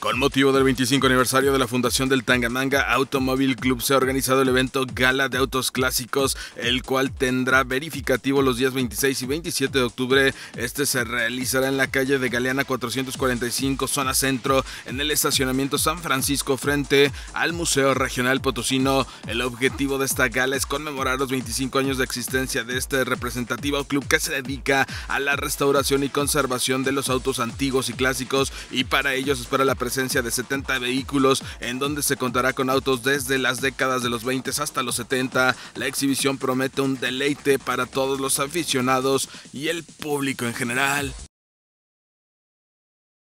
Con motivo del 25 aniversario de la fundación del Tangamanga Automóvil Club se ha organizado el evento Gala de Autos Clásicos, el cual tendrá verificativo los días 26 y 27 de octubre. Este se realizará en la calle de Galeana 445, zona centro, en el estacionamiento San Francisco frente al Museo Regional Potosino. El objetivo de esta gala es conmemorar los 25 años de existencia de este representativo club que se dedica a la restauración y conservación de los autos antiguos y clásicos y para ellos espera la de 70 vehículos en donde se contará con autos desde las décadas de los 20 hasta los 70. La exhibición promete un deleite para todos los aficionados y el público en general.